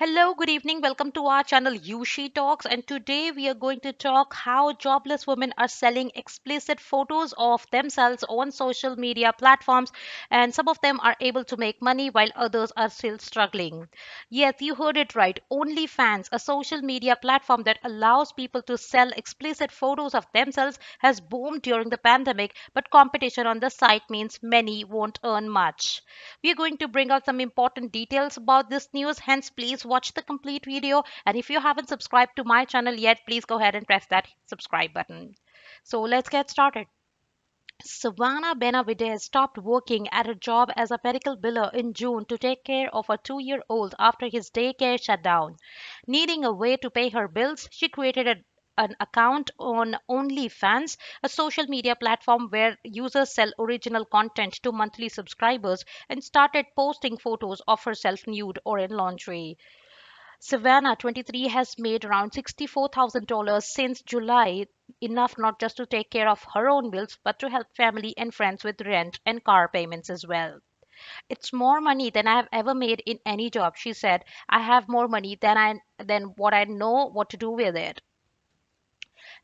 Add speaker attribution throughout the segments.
Speaker 1: Hello, good evening. Welcome to our channel Yushi Talks and today we are going to talk how jobless women are selling explicit photos of themselves on social media platforms and some of them are able to make money while others are still struggling. Yes, you heard it right. OnlyFans, a social media platform that allows people to sell explicit photos of themselves has boomed during the pandemic but competition on the site means many won't earn much. We are going to bring out some important details about this news hence please watch the complete video. And if you haven't subscribed to my channel yet, please go ahead and press that subscribe button. So let's get started. Savannah Benavides stopped working at her job as a medical biller in June to take care of a two-year-old after his daycare shut down. Needing a way to pay her bills, she created a an account on OnlyFans, a social media platform where users sell original content to monthly subscribers, and started posting photos of herself nude or in lingerie. Savannah, 23, has made around $64,000 since July, enough not just to take care of her own bills, but to help family and friends with rent and car payments as well. It's more money than I have ever made in any job, she said. I have more money than I than what I know what to do with it.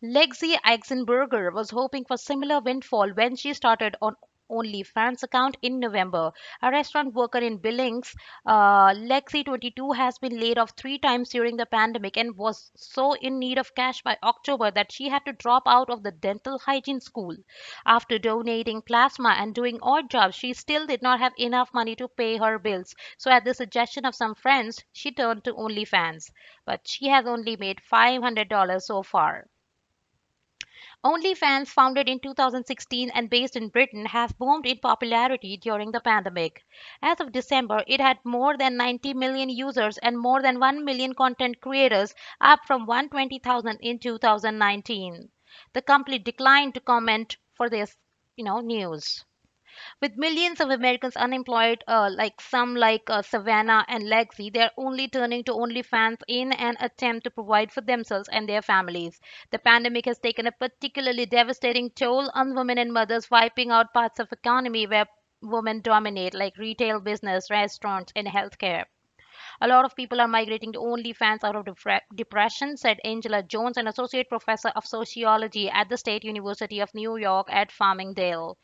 Speaker 1: Lexi Eisenberger was hoping for similar windfall when she started on OnlyFans account in November. A restaurant worker in Billings, uh, Lexi22, has been laid off three times during the pandemic and was so in need of cash by October that she had to drop out of the dental hygiene school. After donating plasma and doing odd jobs, she still did not have enough money to pay her bills. So, at the suggestion of some friends, she turned to OnlyFans. But she has only made $500 so far. OnlyFans, founded in 2016 and based in Britain, have boomed in popularity during the pandemic. As of December, it had more than 90 million users and more than 1 million content creators, up from 120,000 in 2019. The company declined to comment for this, you know, news. With millions of Americans unemployed, uh, like some like uh, Savannah and Lexi, they are only turning to OnlyFans in an attempt to provide for themselves and their families. The pandemic has taken a particularly devastating toll on women and mothers, wiping out parts of economy where women dominate, like retail business, restaurants, and healthcare. A lot of people are migrating to OnlyFans out of depression, said Angela Jones, an associate professor of sociology at the State University of New York at Farmingdale.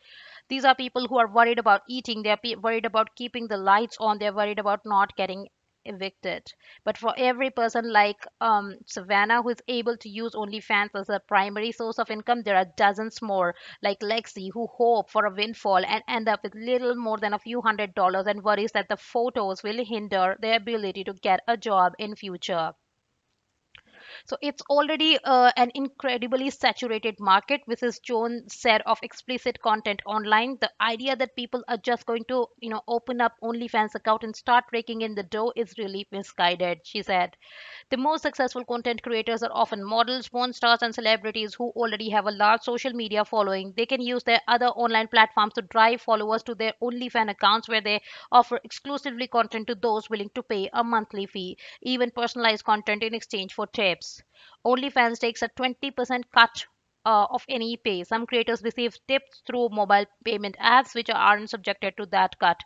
Speaker 1: These are people who are worried about eating, they're worried about keeping the lights on, they're worried about not getting evicted. But for every person like um, Savannah who is able to use OnlyFans as a primary source of income, there are dozens more like Lexi who hope for a windfall and end up with little more than a few hundred dollars and worries that the photos will hinder their ability to get a job in future. So it's already uh, an incredibly saturated market, which is Joan said of explicit content online. The idea that people are just going to, you know, open up OnlyFans account and start raking in the dough is really misguided, she said. The most successful content creators are often models, porn stars, and celebrities who already have a large social media following. They can use their other online platforms to drive followers to their OnlyFans accounts where they offer exclusively content to those willing to pay a monthly fee, even personalized content in exchange for tips. OnlyFans takes a 20% cut uh, of any pay. Some creators receive tips through mobile payment apps, which aren't subjected to that cut.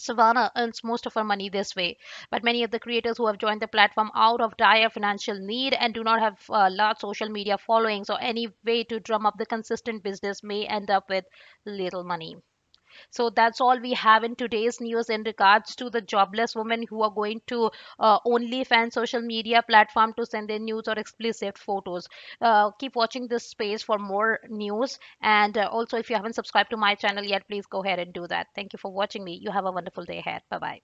Speaker 1: Savannah earns most of her money this way, but many of the creators who have joined the platform out of dire financial need and do not have uh, large social media followings or any way to drum up the consistent business may end up with little money. So that's all we have in today's news in regards to the jobless women who are going to uh, fan social media platform to send their news or explicit photos. Uh, keep watching this space for more news. And uh, also, if you haven't subscribed to my channel yet, please go ahead and do that. Thank you for watching me. You have a wonderful day ahead. Bye bye.